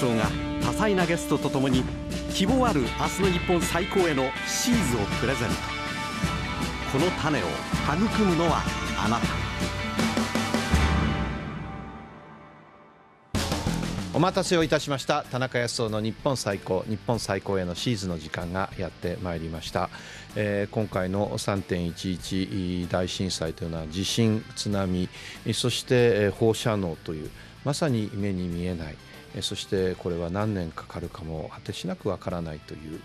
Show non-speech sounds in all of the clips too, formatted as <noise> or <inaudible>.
哲夫が多彩なゲストとともに希望ある明日の日本最高へのシーズをプレゼントこの種を育むのはあなたお待たせをいたしました田中康夫の日本最高日本最高へのシーズの時間がやってまいりました、えー、今回の3.11大震災というのは地震津波そして放射能というまさに目に見えないそしてこれは何年かかるかも果てしなくわからないという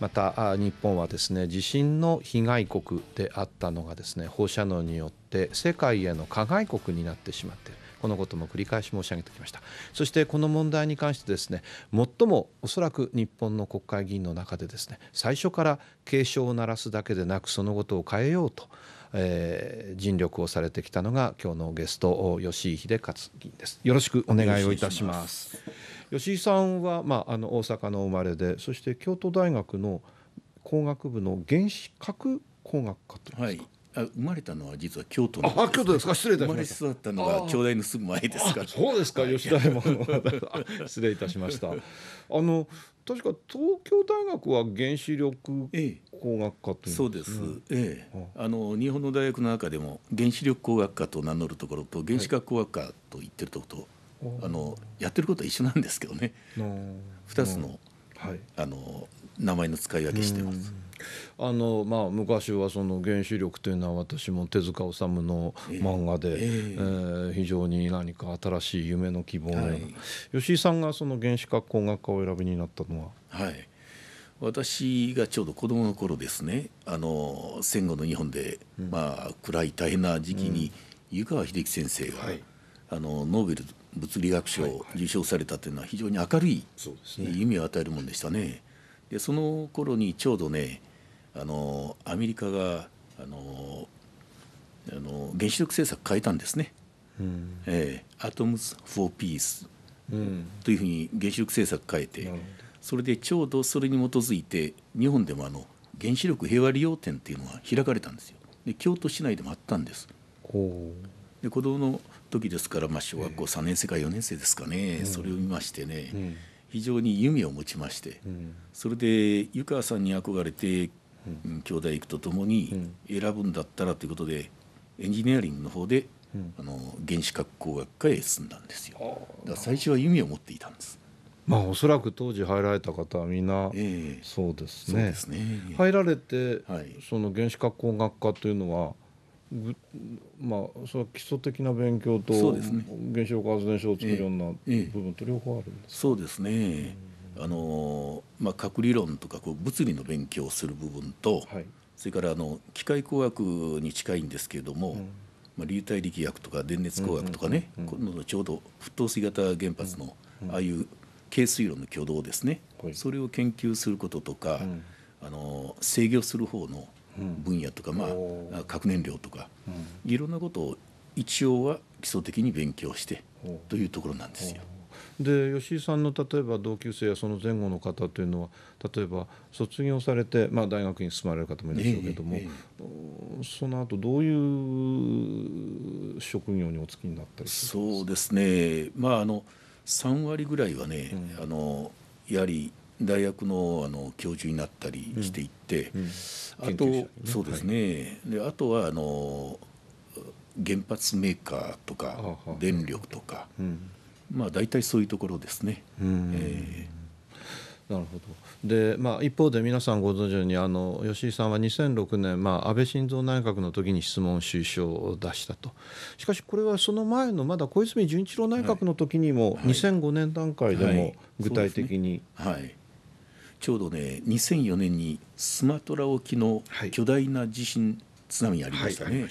また日本はですね地震の被害国であったのがですね放射能によって世界への加害国になってしまっているこのことも繰り返し申し上げてきましたそしてこの問題に関してですね最もおそらく日本の国会議員の中でですね最初から警鐘を鳴らすだけでなくそのことを変えようとえー、尽力をされてきたのが今日のゲスト吉井秀勝議員ですよろしくお願いをいたします吉井さんは、まあ、あの大阪の生まれでそして京都大学の工学部の原子核工学科というすか、はいあ生まれたのは実は京都の、ね、あ京都ですか失礼いたしました生まれ育ったのが京大のすぐ前ですからそうですか、吉田山の失礼いたしました <laughs> あの確か東京大学は原子力工学科とう、ええ、そうです、ええ、あの日本の大学の中でも原子力工学科と名乗るところと原子核工学科と言ってるとこと、はい、あのやってることは一緒なんですけどね二つの,、はい、あの名前の使い分けしてます。あのまあ、昔はその原子力というのは私も手塚治虫の漫画で、えー、えー、非常に何か新しい夢の希望のような、はい、吉井さんがその原子核工学科を選びになったのは、はい、私がちょうど子供の頃ですねあの戦後の日本で、うん、まあ、暗い大変な時期に、湯川秀樹先生が、はい、あのノーベル物理学賞を受賞されたというのは非常に明るい、意味ね、を与えるもんでしたね。でその頃にちょうどねあのアメリカがあのあの原子力政策変えたんですね、うんえー、アトムズ・フォー・ピースというふうに原子力政策変えて、うん、それでちょうどそれに基づいて日本でもあの原子力平和利用展っていうのが開かれたんですよで京都市内でもあったんですで子供の時ですから、まあ、小学校3年生か4年生ですかね、うん、それを見ましてね、非常に弓を持ちまして、うん、それで湯川さんに憧れて、うん、兄弟行くとともに選ぶんだったらということで、エンジニアリングの方で、うん、あの原子核工学科へ進んだんですよ。だから最初は弓を持っていたんです。まあ、おそらく当時入られた方はみんな、えー、そうですね、ね、入られて、はい、その原子核工学科というのはまあそれは基礎的な勉強と原子力発電所を作るような部分と両方あるんですそうですね、あのまあ、核理論とかこう物理の勉強をする部分と、はい、それからあの機械工学に近いんですけれども、うん、まあ、流体力学とか電熱工学とかね、うんうんうん、今度のちょうど沸騰水型原発のああいう軽水炉の挙動ですね、うんうん、それを研究することとか、うん、あの制御する方の分野とか、まあ、核燃料とか、いろんなことを一応は基礎的に勉強してというところなんですよ。で吉井さんの例えば同級生やその前後の方というのは例えば卒業されて、まあ、大学に進まれる方もいるでしょるけれども、えええ、その後どういう職業におつきになったりそうですねまああの3割ぐらいはね、うん、あのやはり大学のあの教授になったりしていって、うんうん、あと、そうですね、はい、であとはあの原発メーカーとか電力とか、うん、まあ大体そういうところですね。なるほどで、まあ、一方で皆さんご存知のようにあの吉井さんは2006年、まあ、安倍晋三内閣の時に質問収書を出したとしかしこれはその前のまだ小泉純一郎内閣の時にも、はい、2005年段階でも具体的に、はい、はいはいちょうどね2004年にスマトラ沖の巨大な地震、津波がありましたね、はい、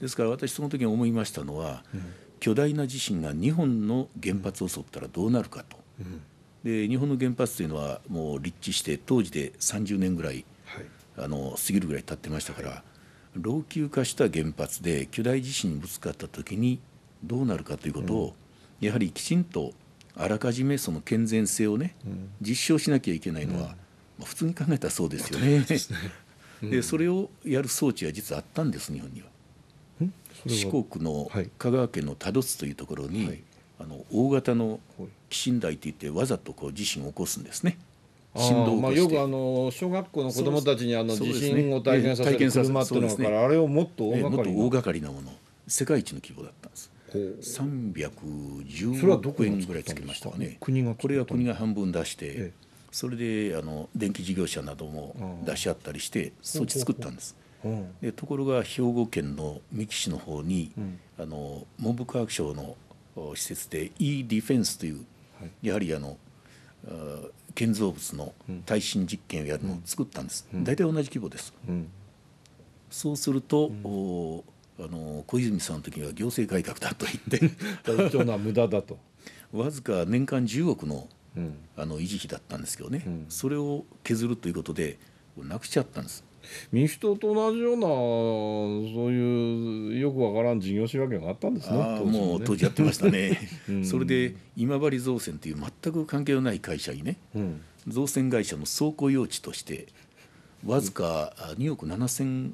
ですから私その時に思いましたのは、うん、巨大な地震が日本の原発を襲ったらどうなるかと、うん、で日本の原発というのはもう立地して当時で30年ぐらい、はい、あの過ぎるぐらい経ってましたから、はい、老朽化した原発で巨大地震にぶつかった時にどうなるかということを、うん、やはりきちんとあらかじめその健全性をね、実証しなきゃいけないのは、まあ、普通に考えたらそうですよね。でそれをやる装置は実はあったんです日本には。四国の香川県の多度津というところに、はい、あの大型の寄進台っていってわざとこう地震を起こすんですね。振動まあ、よくあの小学校の子どもたちにあの地震を体験させる車っていうのがあれをもっと大掛かりなもの世界一の規模だったんです310億円ぐらいつけましたかね国がこれは国が半分出して、それであの電気事業者なども出し合ったりして装置作ったんです。でところが兵庫県の三木市の方に、あの文部科学省の施設で e ディフェンスという、やはりあの建造物の耐震実験をやるのを作ったんです、大体同じ規模です、そうすると、あの小泉さんの時には行政改革だと言って貴重な無駄だと <laughs> わずか年間10億の,、あの維持費だったんですけどね、うん、それを削るということでなくしちゃったんです民主党と同じようなそういうよくわからん事業仕分けがあったんですねもう当時やってましたね <laughs> うん、それで今治造船という全く関係のない会社にね、うん、造船会社の倉庫用地としてわずか2億7 0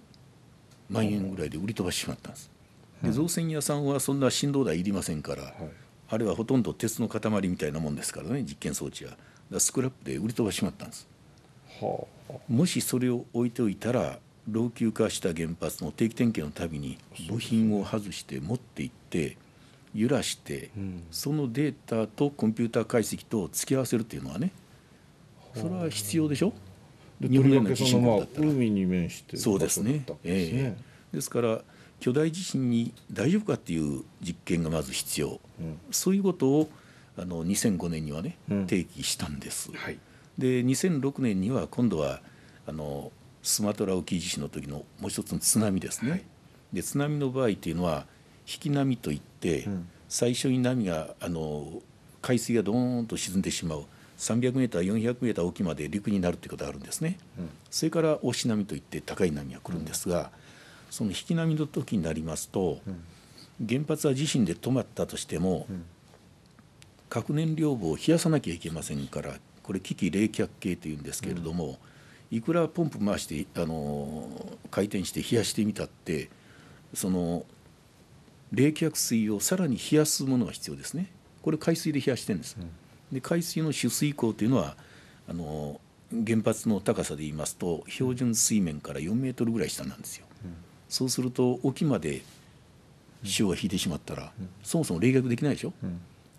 万円ぐらいで売り飛ばしてしまったんです。で造船屋さんはそんな振動台いりませんから、あれはほとんど鉄の塊みたいなもんですからね実験装置はだスクラップで売り飛ばししまったんです、はあ、もしそれを置いておいたら老朽化した原発の定期点検のたびに部品を外して持っていって揺らして、そのデータとコンピューター解析と付き合わせるっていうのはねそれは必要でしょ、日本の地震だったら海に面してそうですねですね、えー、ですから巨大地震に大丈夫かっていう実験がまず必要、うん、そういうことをあの2005年にはね、提起したんです、はい、で2006年には今度はあのスマトラ沖地震の時のもう一つの津波ですね、はい、で津波の場合というのは引き波といって、うん、最初に波があの海水がどーんと沈んでしまう 300m、400m 沖まで陸になるということがあるんですね、うん、それから押し波といって高い波が来るんですが、うん、その引き波の時になりますと、うん、原発は地震で止まったとしても、核燃料棒を冷やさなきゃいけませんからこれ危機冷却系というんですけれども、いくらポンプ回してあの回転して冷やしてみたってその冷却水をさらに冷やすものが必要ですねこれ海水で冷やしてんです。うんで海水の取水口というのはあの原発の高さで言いますと標準水面から4メートルぐらい下なんですよ。うん、そうすると沖まで潮が引いてしまったら、うん、そもそも冷却できないでしょ、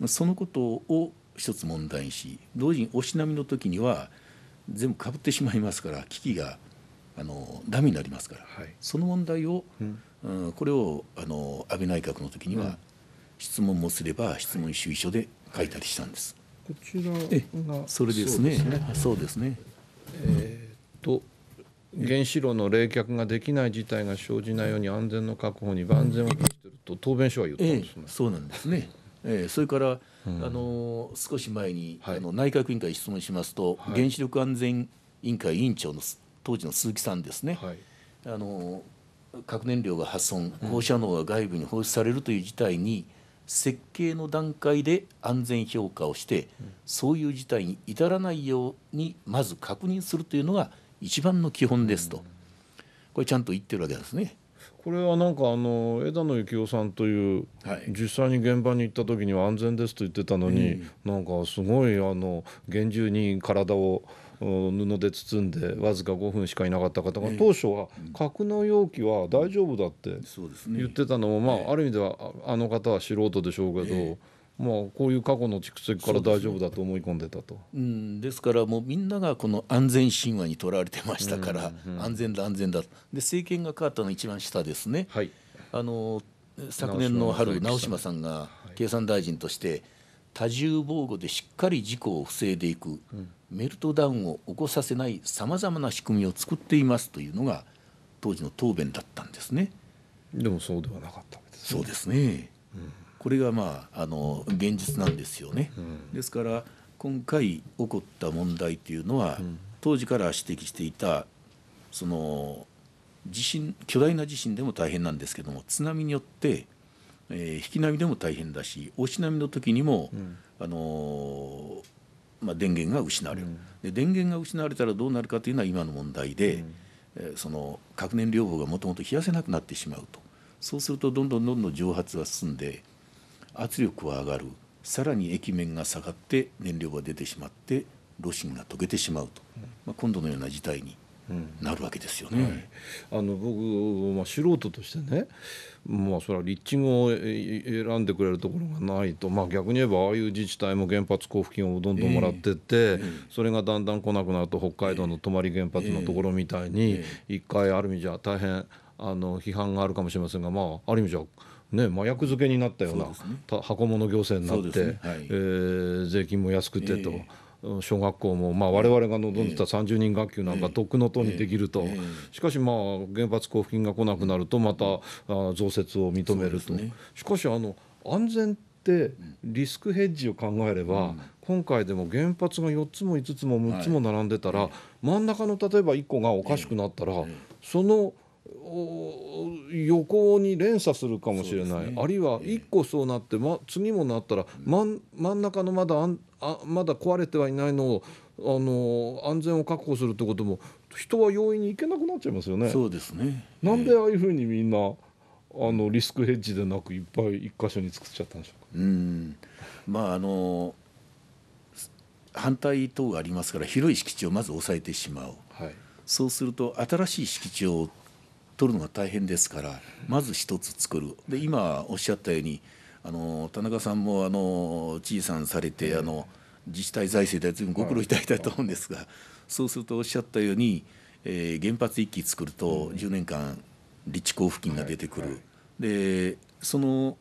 うん、そのことを一つ問題にし同時に押し波の時には全部かぶってしまいますから危機があのダメになりますから、はい、その問題を、うん、これをあの安倍内閣の時には、質問もすれば質問主意書で書いたりしたんです。はいはいこちらがそれですねそうですね、えっ、と原子炉の冷却ができない事態が生じないように安全の確保に万全を期していると答弁書は言ったんですね、そうなんですねえそれから、あの少し前に、あの内閣委員会質問しますと、原子力安全委員会委員長の当時の鈴木さんですね、はい、あの核燃料が破損放射能が外部に放出されるという事態に、設計の段階で安全評価をして、そういう事態に至らないようにまず確認するというのが一番の基本ですと、これちゃんと言ってるわけですね。これはなんかあの枝野幸男さんという、実際に現場に行った時には安全ですと言ってたのに、なんかすごいあの厳重に体を布で包んでわずか5分しかいなかった方が当初は格納容器は大丈夫だって言ってたのも、まあ、ある意味ではあの方は素人でしょうけど。まあ、こういう過去の蓄積から大丈夫だと思い込んでたとう、ん、ですからもうみんながこの安全神話にとらわれてましたから、安全だ安全だで政権が変わったの一番下ですね、はい、あの昨年の春直島さんが経産大臣として多重防護でしっかり事故を防いでいく、うんメルトダウンを起こさせないさまざまな仕組みを作っていますというのが当時の答弁だったんですね。でもそうではなかったわけです、ね、そうですね、うん、これがまああの現実なんですよね、うん、ですから今回起こった問題というのは、うん、当時から指摘していたその地震巨大な地震でも大変なんですけども津波によって、えー、引き波でも大変だし大津波の時にも、あのーまあ、電源が失われる、で電源が失われたらどうなるかというのは今の問題で、うん、その核燃料棒がもともと冷やせなくなってしまうとそうするとどんどんどんどん蒸発が進んで圧力は上がるさらに液面が下がって燃料が出てしまって炉心が溶けてしまうと、まあ、今度のような事態になるわけですよね。うん、あの僕、まあ、素人としてねまあそれは立地を選んでくれるところがないと、まあ、逆に言えばああいう自治体も原発交付金をどんどんもらってって、えー、それがだんだん来なくなると北海道の泊原発のところみたいに一回ある意味じゃ大変あの批判があるかもしれませんが、まあ、ある意味じゃね、麻薬漬けになったような、ね、箱物行政になって、ねはい、えー、税金も安くてと、えー、小学校も、まあ、我々が望んでた30人学級なんかとっくの塔にできると、しかし、まあ、原発交付金が来なくなるとまた増設を認めると、しかしあの安全ってリスクヘッジを考えれば、今回でも原発が4つも5つも6つも並んでたら、真ん中の例えば1個がおかしくなったら、その横に連鎖するかもしれない、ね、あるいは1個そうなって、ま、次もなったら、真ん中のまだあまだ壊れてはいないのをあの安全を確保するってことも人は容易に行けなくなっちゃいますよね。そうですねなんでああいうふうにみんな、あのリスクヘッジでなくいっぱい一箇所に作っちゃったんでしょうか。うんまああの反対等がありますから広い敷地をまず抑えてしまう、はい、そうすると新しい敷地を取るのが大変ですからまず一つ作るで今おっしゃったようにあの田中さんもあの知事さんされて、あの自治体財政でご苦労いただいたと思うんですが、そうするとおっしゃったように、えー、原発1基作ると10年間立地交付金が出てくる、でその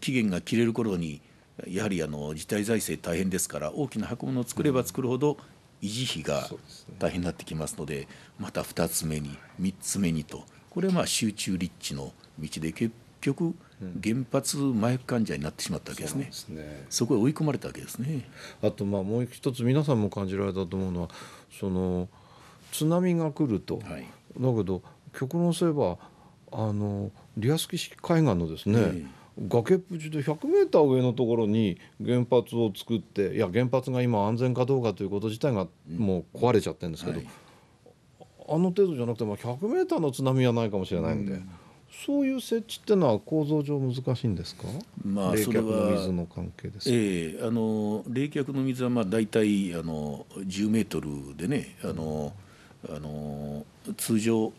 期限が切れる頃にやはりあの自治体財政大変ですから大きな箱物を作れば作るほど維持費が大変になってきますのでまた2つ目に3つ目にとこれはまあ集中立地の道で結局原発麻薬患者になってしまったわけですね。そ、ね、そこへ追い込まれたわけですね。あとまあもう一つ皆さんも感じられたと思うのはその津波が来ると、はい、だけど極論すればあのリアスキ海岸のですね、崖っぷちで100メーター上のところに原発を作っていや原発が今安全かどうかということ自体がもう壊れちゃってるんですけど、うんはい、あの程度じゃなくて、まあ、100メーターの津波はないかもしれないんで。うんそういう設置っていうのは構造上難しいんですか、まあ、冷却の水の関係ですええあの冷却の水はまあ大体あの10メートルでねあの、あの通常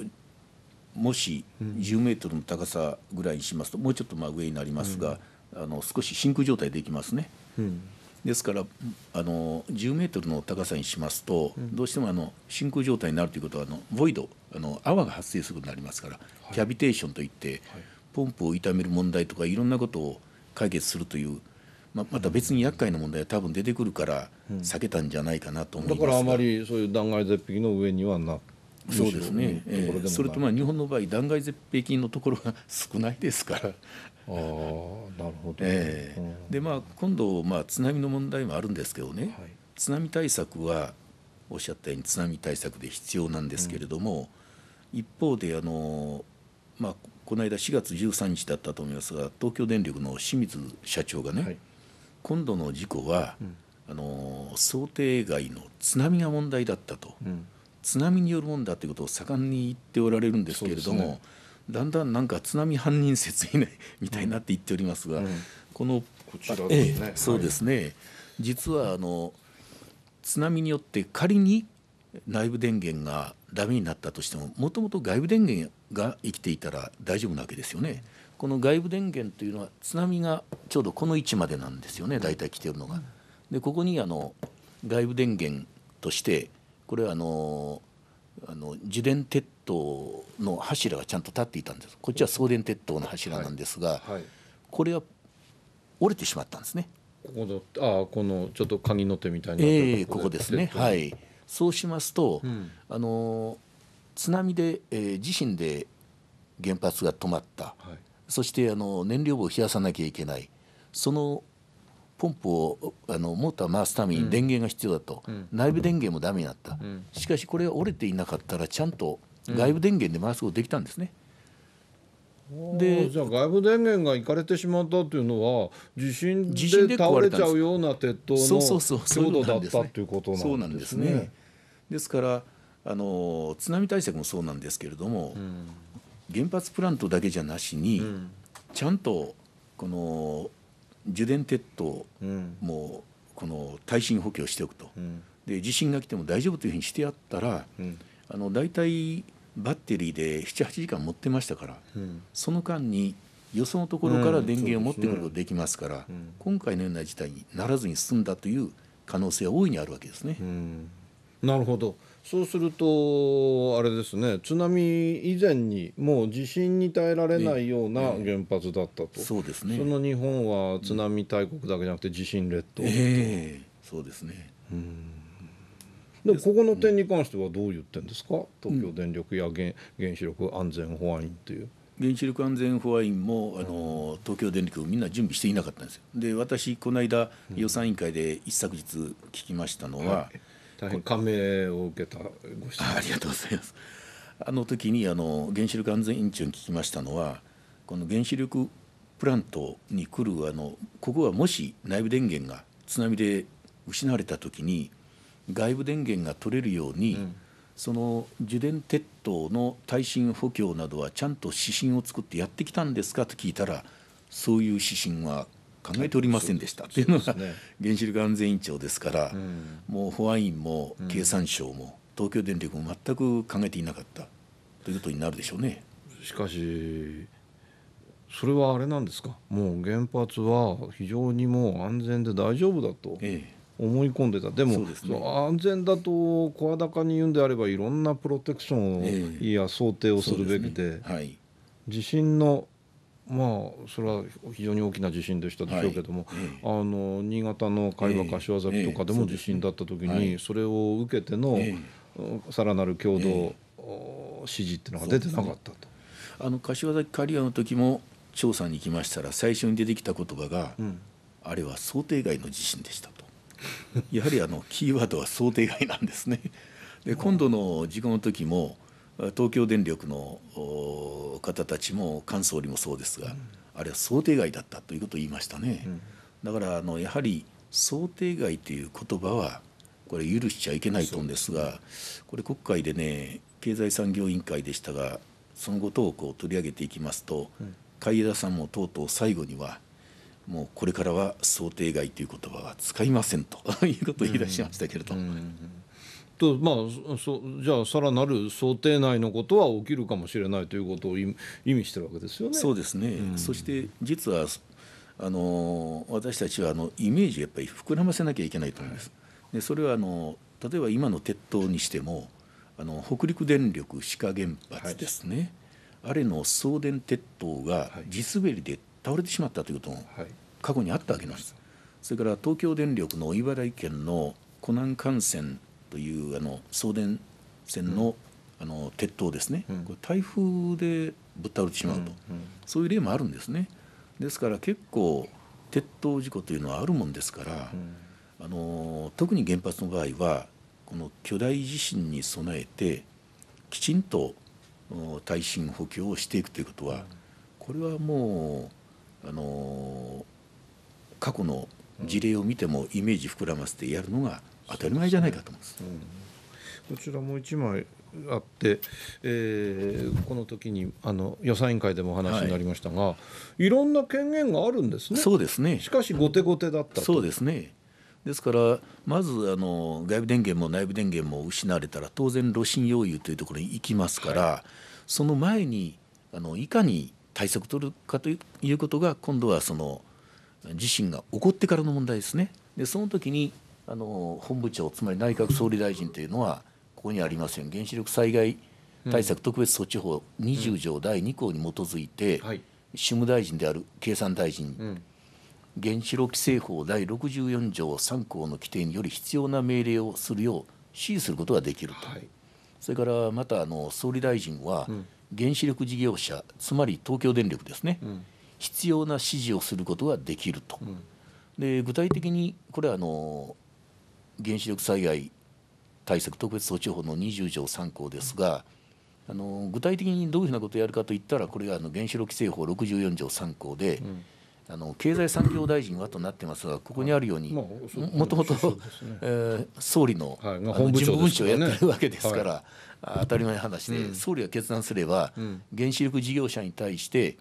もし10メートルの高さぐらいにしますと、うん、もうちょっとまあ上になりますが、うん、あの少し真空状態できますね。うんですからあの10メートルの高さにしますと、うん、どうしてもあの真空状態になるということはあのボイドあの泡が発生することになりますから、はい、キャビテーションといって、はい、ポンプを傷める問題とかいろんなことを解決するという。ままた別に厄介な問題は多分出てくるから避けたんじゃないかなと思います、うん、だからあまりそういう断崖絶壁の上にはなそうですね、えー、それとまあ日本の場合断崖絶壁のところが少ないですから。あなるほど、えー、でまあ今度、まあ、津波の問題もあるんですけどね、はい、津波対策はおっしゃったように津波対策で必要なんですけれども、うん、一方であの、まあ、この間4月13日だったと思いますが東京電力の清水社長がね、はい、今度の事故は、うん、あの想定外の津波が問題だったと。うん津波によるもんだということを盛んに言っておられるんですけれども、ね、だんだんなんか津波犯人説以内みたいになって言っておりますが、うん、このこちらですね、ええ、そうですね、はい、実はあの津波によって仮に内部電源がダメになったとしてももともと外部電源が生きていたら大丈夫なわけですよね。この外部電源というのは津波がちょうどこの位置までなんですよね大体来てるのが。でここにあの外部電源としてこれはあのあの自伝鉄塔の柱がちゃんと立っていたんですこっちは送電鉄塔の柱なんですが、はいはい、これは折れてしまったんですね。ここのあこのちょっと鍵の手みたいな、えー、ここですね。はい。そうしますと、うん、あの津波で、えー、地震で原発が止まった、はい、そしてあの燃料を冷やさなきゃいけないそのポンプをあのモーター回すために電源が必要だと、うん、内部電源もダメになった、うん、しかしこれが折れていなかったらちゃんと外部電源で回すことできたんですね。でじゃあ外部電源がいかれてしまったというのは地震で倒れちゃうような鉄塔の強度だったということなんですね。ですねですからあの津波対策もそうなんですけれども、うん、原発プラントだけじゃなしに、ちゃんとこの受電鉄塔もこの耐震補強しておくと、で地震が来ても大丈夫というふうにしてやったら、あの大体バッテリーで78時間持ってましたから、その間によそのところから電源を持ってくることができますから、今回のような事態にならずに済んだという可能性は大いにあるわけですね。なるほどそうするとあれですね津波以前にもう地震に耐えられないような原発だったと、そうですねその日本は津波大国だけじゃなくて地震列島、えー、そうですねうんでもここの点に関してはどう言ってんですか、東京電力や原原子力安全保安院という。原子力安全保安院もあの東京電力みんな準備していなかったんですよ。で私この間予算委員会で一昨日聞きましたのは、うん大変感銘を受けたご質問ありがとうございますあの時にあの原子力安全委員長に聞きましたのはこの原子力プラントに来るあのここはもし内部電源が津波で失われた時に外部電源が取れるように、うん、その受電鉄塔の耐震補強などはちゃんと指針を作ってやってきたんですかと聞いたらそういう指針は考えておりませんでしたというのが原子力安全委員長ですから、もう保安院も経産省も東京電力も全く考えていなかったということになるでしょうね。しかしそれはあれなんですかもう原発は非常にもう安全で大丈夫だと。ええ思い込んでたでも、ね、安全だと声高に言うんであればいろんなプロテクションを、いや想定をするべきで、ねはい、地震のまあそれは非常に大きな地震でしたでしょうけども、はい、あの新潟の海馬柏崎とかでも地震だった時にそれを受けてのさらなる共同支持っていうのが出てなかったと。あの柏崎刈谷の時も調査に行きましたら最初に出てきた言葉が、うん、あれは想定外の地震でしたとやはりあのキーワードは想定外なんですね。で今度の事故の時も東京電力の方たちも菅総理もそうですが、あれは想定外だったということを言いましたね、だからあのやはり想定外という言葉はこれ許しちゃいけないと思うんですがこれ国会でね経済産業委員会でしたがそのことをこう取り上げていきますと、海江田さんもとうとう最後にはもうこれからは想定外という言葉は使いませんと <laughs> いうことを言い出しましたけれども。とまあ、そじゃあさらなる想定内のことは起きるかもしれないということを意味してるわけですよね。そうですね、うん、そして実はあの私たちはあのイメージやっぱり膨らませなきゃいけないと思います。でそれはあの例えば今の鉄塔にしてもあの北陸電力志賀原発ですね、はい、あれの送電鉄塔が地滑りで倒れてしまったということも過去にあったわけなんです。それから東京電力の茨城県の湖南幹線というあの送電線の、あの鉄塔ですね、これ台風でぶっ倒れてしまうと、そういう例もあるんですね。ですから結構鉄塔事故というのはあるもんですから、あの特に原発の場合はこの巨大地震に備えてきちんと耐震補強をしていくということはこれはもうあの過去の事例を見てもイメージ膨らませてやるのが当たり前じゃないかと思います。こちらも1枚あって、えー、この時にあの予算委員会でもお話になりましたが、はい、いろんな権限があるんですね。そうですね。しかし後手後手だったそうですね。ですからまずあの外部電源も内部電源も失われたら当然炉心要有というところに行きますから、はい、その前にあのいかに対策を取るかということが今度はその自身が起こってからの問題ですねでその時にあの本部長つまり内閣総理大臣というのはここにありますように原子力災害対策特別措置法20条第2項に基づいて、はい、主務大臣である経産大臣、原子炉規制法第64条3項の規定により必要な命令をするよう指示することができると、はい、それからまたあの総理大臣は、原子力事業者つまり東京電力ですね、うん必要な指示をすることができると、で具体的にこれはあの原子力災害対策特別措置法の20条3項ですが、あの具体的にどういうふうなことをやるかといったらこれがあの原子力規制法64条3項で、うんあの経済産業大臣はとなってますがここにあるようにもともと、え総理の,、はい、の事務文書をやってるわけですから、当たり前の話で、総理が決断すれば、原子力事業者に対して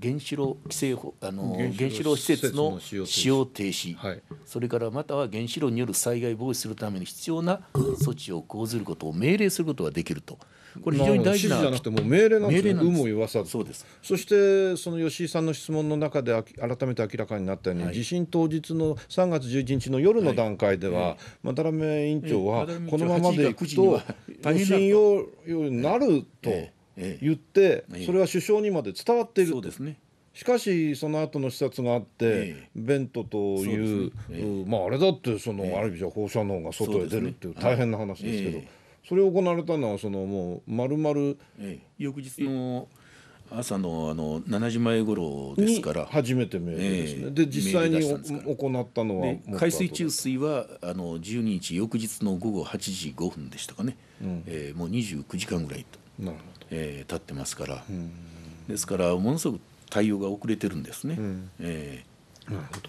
原子炉規制法あの原子炉施設の使用停止、はい、それからまたは原子炉による災害防止するために必要な措置を講ずることを命令することができると。これ非常に大事な指示じゃなくても命令なんですね。有無を言わさず。そうです。そしてその吉井さんの質問の中で改めて明らかになったように、はい、地震当日の3月11日の夜の段階では、はいまあ、渡辺委員長はこのままでいくと、予震要領になると。言って、それは首相にまで伝わっているそうですねしかしその後の視察があって、ええ、ベントという、ねえ、まああれだってその、ある意味じゃ放射能が外へ出るっていう大変な話ですけど、それを行われたのはそのもう丸々、え翌日の朝のあの7時前頃ですから初めてメーですね、で実際に行ったのは海水注水はあの12日翌日の午後8時5分でしたかね、うん、えー、もう29時間ぐらいとなえー、立ってますから、ですからものすごく対応が遅れてるんですね。うん、えなるほど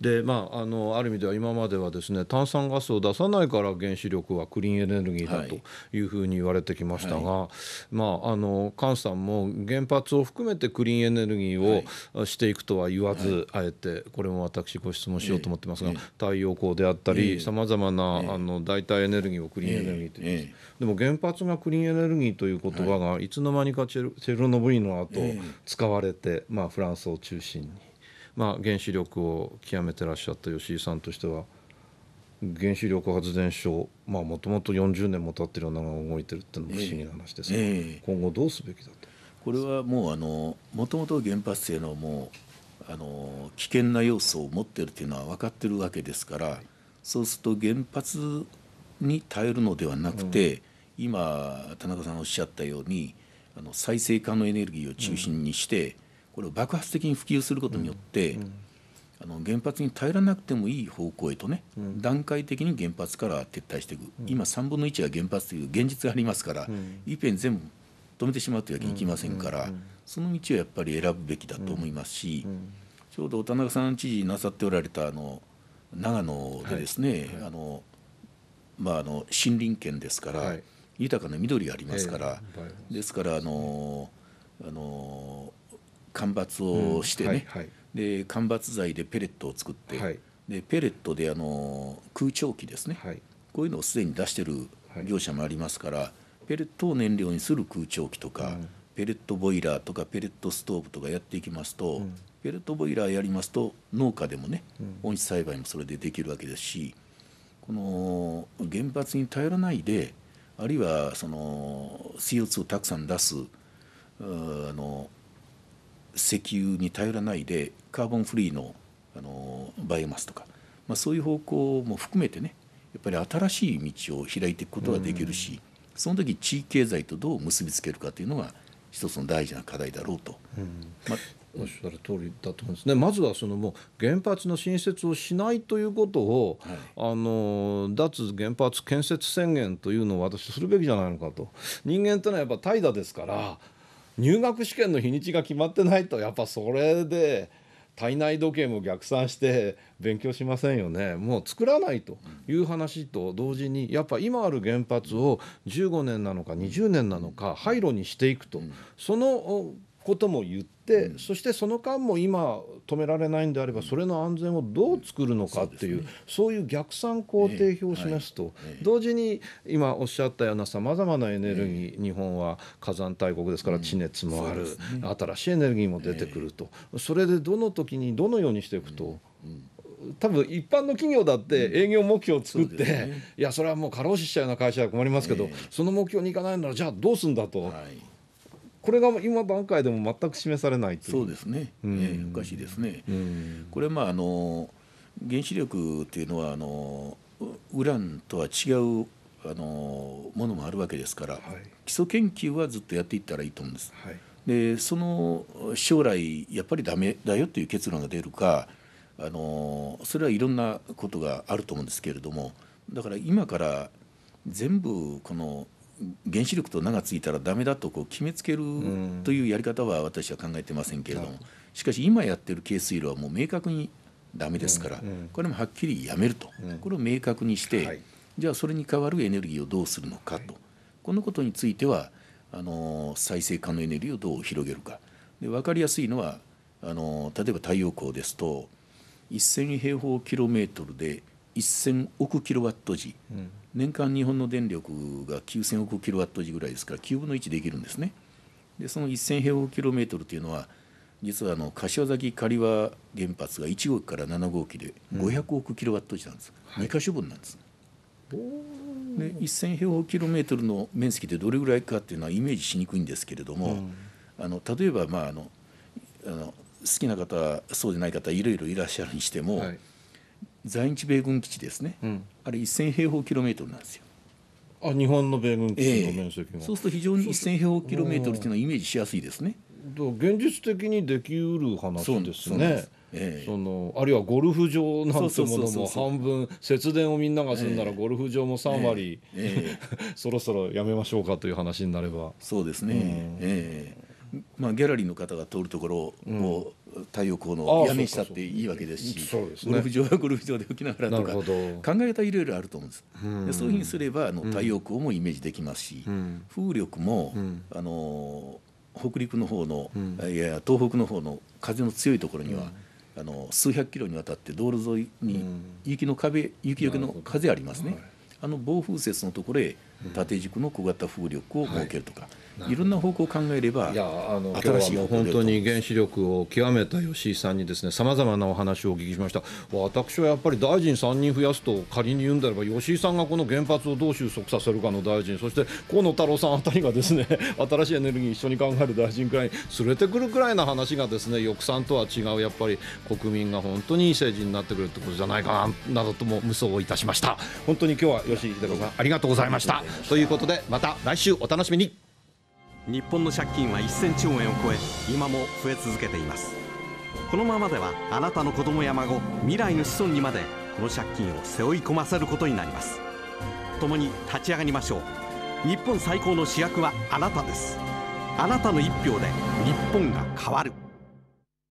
でまあ、あのある意味では今まではですね炭酸ガスを出さないから原子力はクリーンエネルギーだというふうに言われてきましたが、はい、まあ、あの菅さんも原発を含めてクリーンエネルギーをしていくとは言わず、はい、あえてこれも私ご質問しようと思ってますが、太陽光であったりさまざまな、あの代替エネルギーをクリーンエネルギーと言います、でも原発がクリーンエネルギーという言葉がいつの間にかチェルノブイリの後使われて、まあ、フランスを中心に。まあ、原子力を極めてらっしゃった吉井さんとしては原子力発電所もともと40年も経ってるようなのが動いてるっていうのも不思議な話ですが、えー、今後どうすべきだとこれはもうあのもともと原発性のもうあの危険な要素を持ってるっていうのは分かってるわけですから、そうすると原発に頼るのではなくて、うん、今田中さんおっしゃったようにあの再生可能エネルギーを中心にして、うんこれを爆発的に普及することによって、あの原発に頼らなくてもいい方向へとね、うん、段階的に原発から撤退していく、うん、今3分の1が原発という現実がありますから、うん、いっぺん全部止めてしまうというわけにいきませんから、その道をやっぱり選ぶべきだと思いますし、ちょうど田中さん知事なさっておられたあの長野でですね、はいはい、あのまあ、あの森林圏ですから、はい、豊かな緑がありますから、ですからあのあの間伐をしてね、はいはい、で間伐材でペレットを作って、はい、でペレットであの空調機ですね、こういうのをすでに出してる業者もありますから、ペレットを燃料にする空調機とか、うん、ペレットボイラーとかペレットストーブとかやっていきますと、うん、ペレットボイラーやりますと農家でもね、うん、温室栽培もそれでできるわけですしこの原発に頼らないであるいはその CO2 をたくさん出すあの石油に頼らないでカーボンフリーのあのバイオマスとか、まあ、そういう方向も含めてねやっぱり新しい道を開いていくことができるし、うん、その時地域経済とどう結びつけるかというのが一つの大事な課題だろうと。うんまあおっしゃる通りだと思うんですね、まずはそのもう原発の新設をしないということを、はい、あの脱原発建設宣言というのを私、するべきじゃないのかと、人間というのはやっぱ怠惰ですから。入学試験の日にちが決まってないとやっぱそれで体内時計も逆算して勉強しませんよねもう作らないという話と同時にやっぱ今ある原発を15年なのか20年なのか廃炉にしていくとそのことも言って、うん、そしてその間も今止められないんであればそれの安全をどう作るのかっていううん、そう、ね,、いう逆算工程表を示すと、はい、同時に今おっしゃったようなさまざまなエネルギー、日本は火山大国ですから地熱もある、うんね、新しいエネルギーも出てくると、それでどの時にどのようにしていくと。多分一般の企業だって営業目標を作って、ね、いやそれはもう過労死しちゃうような会社は困りますけど、その目標にいかないならじゃあどうすんだと、はいこれが今段階でも全く示されないそうですね、えー、おかしいですね、これまああの原子力っていうのはあのウランとは違うあのものもあるわけですから、はい、基礎研究はずっとやっていったらいいと思うんです。はい、でその将来やっぱりだめだよという結論が出るかあのそれはいろんなことがあると思うんですけれどもだから今から全部この原子力と名が付いたらダメだとこう決めつけるというやり方は私は考えてませんけれどもしかし今やってる軽水路はもう明確にダメですからこれもはっきりやめるとこれを明確にしてじゃあそれに代わるエネルギーをどうするのかとこのことについてはあの再生可能エネルギーをどう広げるかで分かりやすいのはあの例えば太陽光ですと1,000平方キロメートルで1,000億キロワット時年間日本の電力が9000億キロワット時ぐらいですから9分の1できるんですね。でその1000平方キロメートルというのは実はあの柏崎刈羽原発が1号機から7号機で500億キロワット時なんです、うん、2箇所分なんです。はい、で1000平方キロメートルの面積でどれぐらいかっていうのはイメージしにくいんですけれども、うん、あの例えばまああのあの好きな方そうでない方いろいろいらっしゃるにしても、はい、在日米軍基地ですね、うん、あれ1000平方キロメートルなんですよ。あ日本の米軍基地の面積が、えー、そうすると非常に1000平方キロメートルっていうのはイメージしやすいですね。と現実的にできうる話ですね。ええ、そのあるいはゴルフ場なんてものも半分節電をみんながするならゴルフ場も3割、え、<laughs> そろそろやめましょうかという話になればそうですね、うん、ええまあ、ギャラリーの方が通るところを、太陽光の屋根したっていいわけですしゴルフ場はゴルフ場できながらとか考え方いろいろあると思うんです、でそういうふうにすればあの太陽光もイメージできますし、風力も、あの北陸の方の、いや東北の方の風の強いところには、あの数百キロにわたって道路沿いに雪の壁、雪よけの風ありますね、あの暴風雪のところへ縦軸の小型風力を設けるとか、はい、いろんな方向を考えればいやあの新しい本当に原子力を極めた吉井さんにですねさまざまなお話をお聞きしました私はやっぱり大臣3人増やすと仮に言うんであれば吉井さんがこの原発をどう収束させるかの大臣そして河野太郎さんあたりがですね <laughs> 新しいエネルギー一緒に考える大臣くらいに連れてくるくらいの話がですねさんとは違うやっぱり国民が本当にいい政治になってくるってことじゃないかななどとも無双をいたしました本当に今日は吉井秀子さんありがとうございましたということでまた来週お楽しみに日本の借金は1000兆円を超え今も増え続けていますこのままではあなたの子供や孫未来の子孫にまでこの借金を背負い込ませることになります共に立ち上がりましょう日本最高の主役はあなたですあなたの一票で日本が変わる